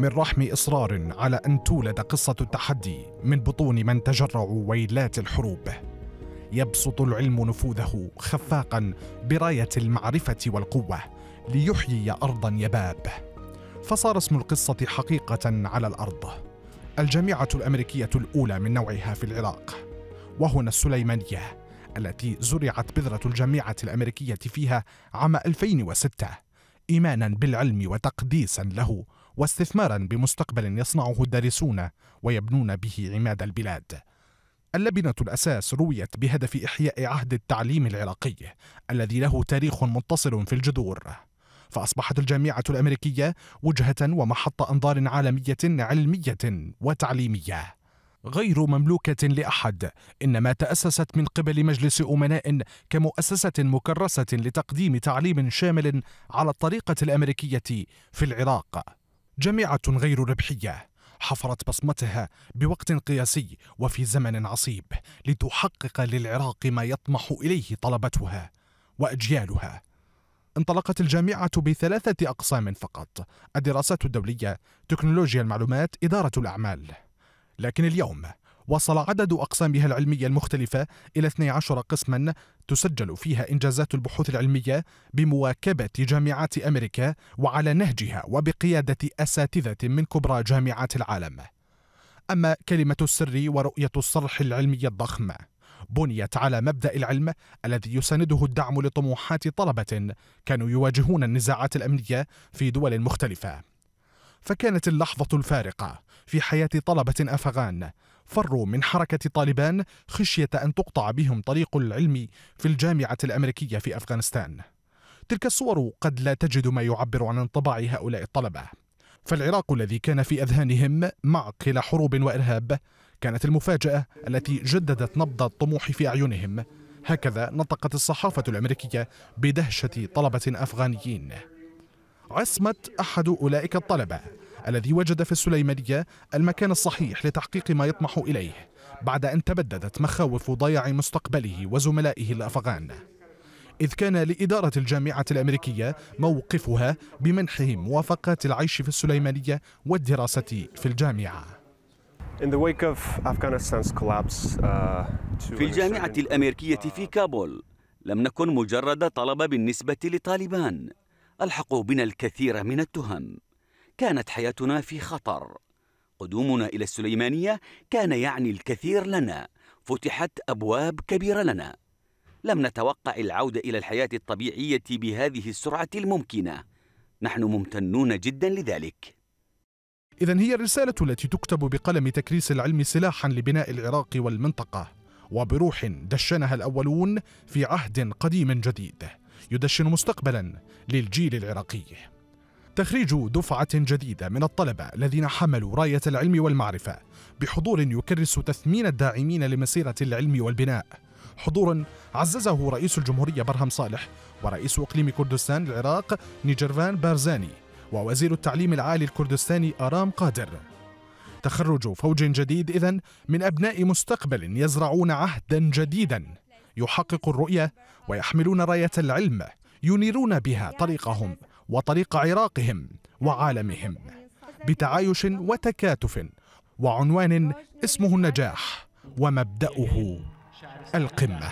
من رحم إصرار على أن تولد قصة التحدي من بطون من تجرعوا ويلات الحروب يبسط العلم نفوذه خفاقا براية المعرفة والقوة ليحيي أرضا يباب فصار اسم القصة حقيقة على الأرض الجامعة الأمريكية الأولى من نوعها في العراق وهنا السليمانية التي زرعت بذرة الجامعة الأمريكية فيها عام 2006 ايمانا بالعلم وتقديسا له واستثمارا بمستقبل يصنعه الدارسون ويبنون به عماد البلاد اللبنة الأساس رويت بهدف إحياء عهد التعليم العراقي الذي له تاريخ متصل في الجذور فأصبحت الجامعة الأمريكية وجهة ومحط أنظار عالمية علمية وتعليمية غير مملوكة لأحد إنما تأسست من قبل مجلس أمناء كمؤسسة مكرسة لتقديم تعليم شامل على الطريقة الأمريكية في العراق جامعة غير ربحية حفرت بصمتها بوقت قياسي وفي زمن عصيب لتحقق للعراق ما يطمح إليه طلبتها وأجيالها انطلقت الجامعة بثلاثة أقسام فقط الدراسات الدولية تكنولوجيا المعلومات إدارة الأعمال لكن اليوم وصل عدد أقسامها العلمية المختلفة إلى 12 قسما تسجل فيها إنجازات البحوث العلمية بمواكبة جامعات أمريكا وعلى نهجها وبقيادة أساتذة من كبرى جامعات العالم أما كلمة السر ورؤية الصرح العلمي الضخم بنيت على مبدأ العلم الذي يسانده الدعم لطموحات طلبة كانوا يواجهون النزاعات الأمنية في دول مختلفة فكانت اللحظة الفارقة في حياة طلبة أفغان فروا من حركة طالبان خشية أن تقطع بهم طريق العلم في الجامعة الأمريكية في أفغانستان تلك الصور قد لا تجد ما يعبر عن انطباع هؤلاء الطلبة فالعراق الذي كان في أذهانهم معقل حروب وإرهاب كانت المفاجأة التي جددت نبض الطموح في أعينهم هكذا نطقت الصحافة الأمريكية بدهشة طلبة أفغانيين عصمة أحد أولئك الطلبة الذي وجد في السليمانية المكان الصحيح لتحقيق ما يطمح إليه بعد أن تبددت مخاوف ضياع مستقبله وزملائه الأفغان إذ كان لإدارة الجامعة الأمريكية موقفها بمنحهم موافقات العيش في السليمانية والدراسة في الجامعة uh, في الجامعة الأمريكية في كابول لم نكن مجرد طلبة بالنسبة لطالبان ألحقوا بنا الكثير من التهم كانت حياتنا في خطر قدومنا إلى السليمانية كان يعني الكثير لنا فتحت أبواب كبيرة لنا لم نتوقع العودة إلى الحياة الطبيعية بهذه السرعة الممكنة نحن ممتنون جدا لذلك إذا هي الرسالة التي تكتب بقلم تكريس العلم سلاحا لبناء العراق والمنطقة وبروح دشنها الأولون في عهد قديم جديد يدشن مستقبلا للجيل العراقي تخريج دفعة جديدة من الطلبة الذين حملوا راية العلم والمعرفة بحضور يكرس تثمين الداعمين لمسيرة العلم والبناء حضور عززه رئيس الجمهورية برهم صالح ورئيس إقليم كردستان العراق نيجرفان بارزاني ووزير التعليم العالي الكردستاني آرام قادر تخرج فوج جديد إذن من أبناء مستقبل يزرعون عهدا جديدا يحقق الرؤية ويحملون راية العلم ينيرون بها طريقهم وطريق عراقهم وعالمهم بتعايش وتكاتف وعنوان اسمه النجاح ومبدأه القمة